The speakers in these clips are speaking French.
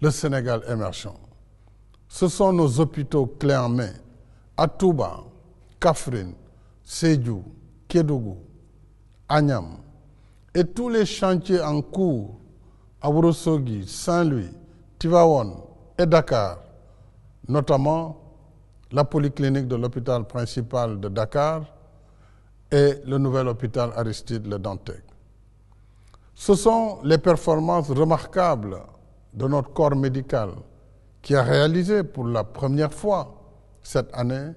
le Sénégal émergent. Ce sont nos hôpitaux clés en main à Touba, Kafrine, Sédou, Kédougou, Agnam et tous les chantiers en cours à Wurosogi, Saint-Louis, Tivaouane et Dakar, notamment la polyclinique de l'hôpital principal de Dakar et le nouvel hôpital Aristide Le Dantec. Ce sont les performances remarquables de notre corps médical qui a réalisé pour la première fois cette année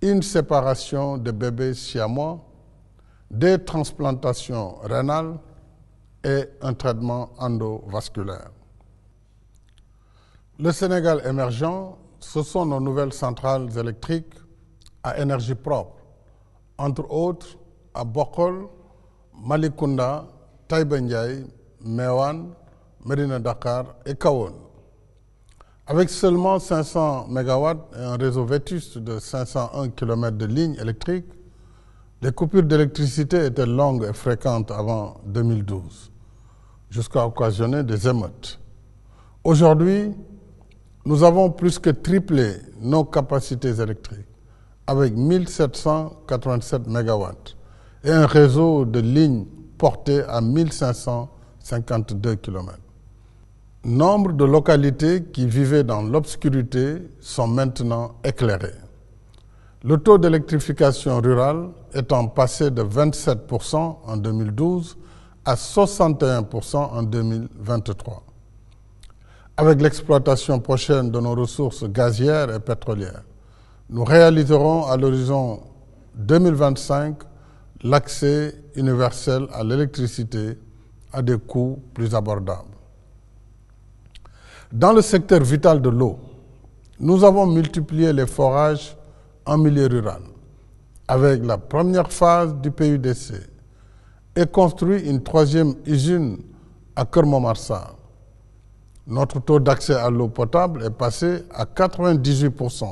une séparation de bébés siamois, des transplantations rénales et un traitement endovasculaire. Le Sénégal émergent, ce sont nos nouvelles centrales électriques à énergie propre, entre autres à Bokol, Malikunda, Taïbendiaï, Mewan, Marina Dakar et Kaon. Avec seulement 500 MW et un réseau vétuste de 501 km de lignes électriques, les coupures d'électricité étaient longues et fréquentes avant 2012, jusqu'à occasionner des émeutes. Aujourd'hui, nous avons plus que triplé nos capacités électriques avec 1787 MW et un réseau de lignes porté à 1552 km. Nombre de localités qui vivaient dans l'obscurité sont maintenant éclairées. Le taux d'électrification rurale étant passé de 27% en 2012 à 61% en 2023. Avec l'exploitation prochaine de nos ressources gazières et pétrolières, nous réaliserons à l'horizon 2025 l'accès universel à l'électricité à des coûts plus abordables. Dans le secteur vital de l'eau, nous avons multiplié les forages en milieu rural avec la première phase du PUDC et construit une troisième usine à Kermont-Marsan. Notre taux d'accès à l'eau potable est passé à 98%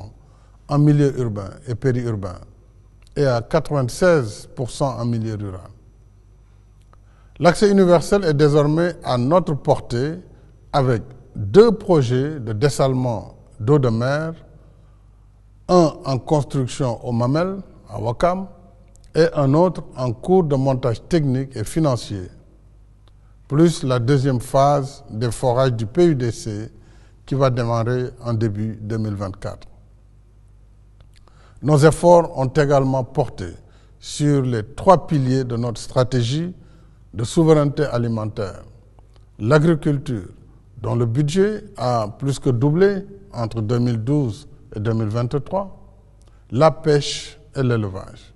en milieu urbain et périurbain et à 96% en milieu rural. L'accès universel est désormais à notre portée avec deux projets de dessalement d'eau de mer, un en construction au Mamel, à Wakam, et un autre en cours de montage technique et financier, plus la deuxième phase des forages du PUDC qui va démarrer en début 2024. Nos efforts ont également porté sur les trois piliers de notre stratégie de souveraineté alimentaire, l'agriculture, dont le budget a plus que doublé entre 2012 et 2023, la pêche et l'élevage.